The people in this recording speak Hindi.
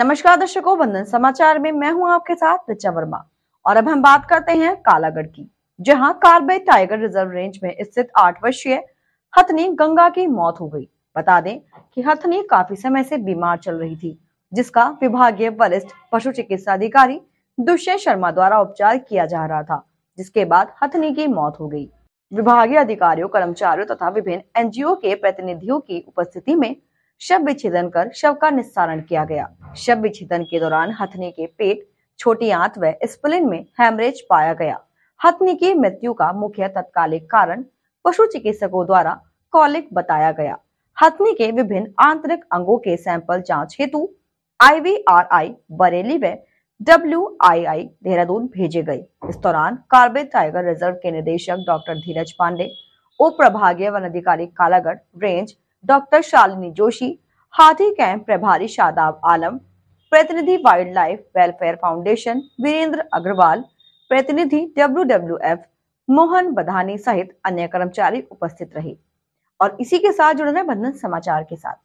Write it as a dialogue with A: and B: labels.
A: नमस्कार दर्शकों बंधन समाचार में मैं हूं आपके साथ ऋचा वर्मा और अब हम बात करते हैं कालागढ़ की जहां कार्बे टाइगर रिजर्व रेंज में स्थित आठ वर्षीय हथनी गंगा की मौत हो गई बता दें कि हथनी काफी समय से बीमार चल रही थी जिसका विभागीय वरिष्ठ पशु चिकित्सा अधिकारी दुष्यंत शर्मा द्वारा उपचार किया जा रहा था जिसके बाद हथनी की मौत हो गई विभागीय अधिकारियों कर्मचारियों तथा विभिन्न एनजीओ के प्रतिनिधियों की उपस्थिति में शव विच्छेदन कर शव का निस्तारण किया गया शव विच्छेदन के दौरान हथनी के पेट छोटी आंत व स्प्लिन में हेमरेज पाया गया हथनी की मृत्यु का मुख्य तत्कालिक कारण पशु चिकित्सकों द्वारा कॉलिक बताया गया हथनी के विभिन्न आंतरिक अंगों के सैंपल जांच हेतु आईवीआरआई बरेली व डब्ल्यू देहरादून भेजे गए इस दौरान कार्बे टाइगर रिजर्व के निदेशक डॉक्टर धीरज पांडे उप प्रभागीय वन अधिकारी कालागढ़ रेंज डॉक्टर शालिनी जोशी हाथी कैंप प्रभारी शादाब आलम प्रतिनिधि wild life welfare foundation Virendra Agrawal प्रतिनिधि एफ मोहन बधानी सहित अन्य कर्मचारी उपस्थित रहे और इसी के साथ जुड़ रहे बंधन समाचार के साथ